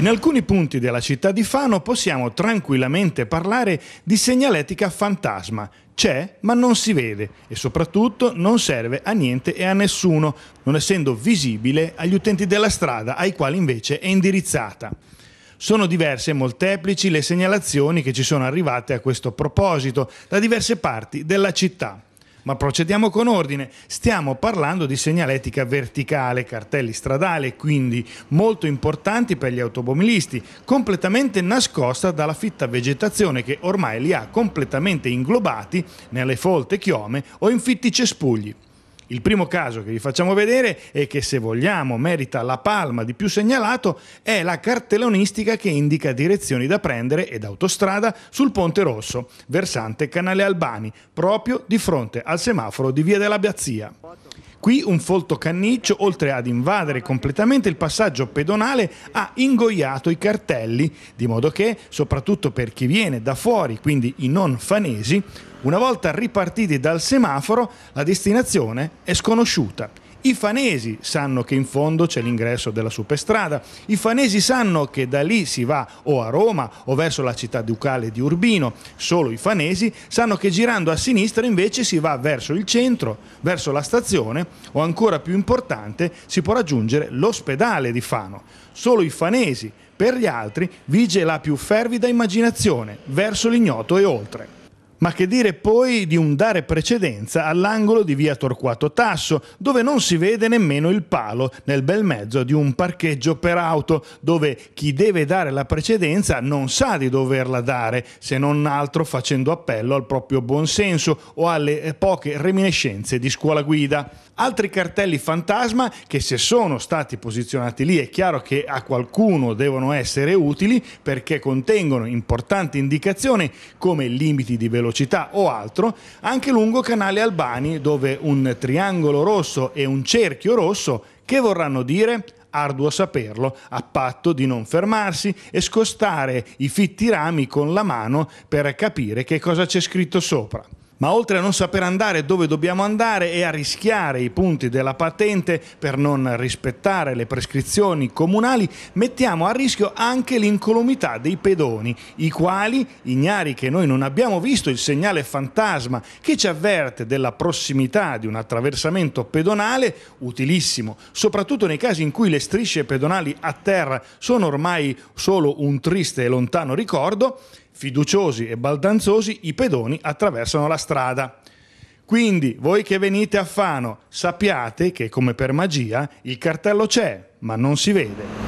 In alcuni punti della città di Fano possiamo tranquillamente parlare di segnaletica fantasma. C'è, ma non si vede e soprattutto non serve a niente e a nessuno, non essendo visibile agli utenti della strada, ai quali invece è indirizzata. Sono diverse e molteplici le segnalazioni che ci sono arrivate a questo proposito da diverse parti della città. Ma procediamo con ordine. Stiamo parlando di segnaletica verticale, cartelli stradali, quindi molto importanti per gli automobilisti, completamente nascosta dalla fitta vegetazione che ormai li ha completamente inglobati nelle folte chiome o in fitti cespugli. Il primo caso che vi facciamo vedere e che se vogliamo merita la palma di più segnalato è la cartellonistica che indica direzioni da prendere ed autostrada sul Ponte Rosso, versante Canale Albani, proprio di fronte al semaforo di Via dell'Abbazia. Qui un folto canniccio, oltre ad invadere completamente il passaggio pedonale, ha ingoiato i cartelli, di modo che, soprattutto per chi viene da fuori, quindi i non fanesi, una volta ripartiti dal semaforo, la destinazione è sconosciuta. I fanesi sanno che in fondo c'è l'ingresso della superstrada, i fanesi sanno che da lì si va o a Roma o verso la città ducale di Urbino, solo i fanesi sanno che girando a sinistra invece si va verso il centro, verso la stazione o ancora più importante si può raggiungere l'ospedale di Fano. Solo i fanesi, per gli altri vige la più fervida immaginazione, verso l'ignoto e oltre. Ma che dire poi di un dare precedenza all'angolo di via Torquato Tasso, dove non si vede nemmeno il palo, nel bel mezzo di un parcheggio per auto, dove chi deve dare la precedenza non sa di doverla dare, se non altro facendo appello al proprio buonsenso o alle eh, poche reminiscenze di scuola guida. Altri cartelli fantasma che se sono stati posizionati lì è chiaro che a qualcuno devono essere utili perché contengono importanti indicazioni come limiti di velocità, velocità o altro, anche lungo Canale Albani, dove un triangolo rosso e un cerchio rosso che vorranno dire arduo saperlo, a patto di non fermarsi e scostare i fitti rami con la mano per capire che cosa c'è scritto sopra ma oltre a non saper andare dove dobbiamo andare e a rischiare i punti della patente per non rispettare le prescrizioni comunali, mettiamo a rischio anche l'incolumità dei pedoni, i quali, ignari che noi non abbiamo visto il segnale fantasma che ci avverte della prossimità di un attraversamento pedonale, utilissimo, soprattutto nei casi in cui le strisce pedonali a terra sono ormai solo un triste e lontano ricordo, Fiduciosi e baldanzosi i pedoni attraversano la strada. Quindi, voi che venite a Fano, sappiate che, come per magia, il cartello c'è, ma non si vede.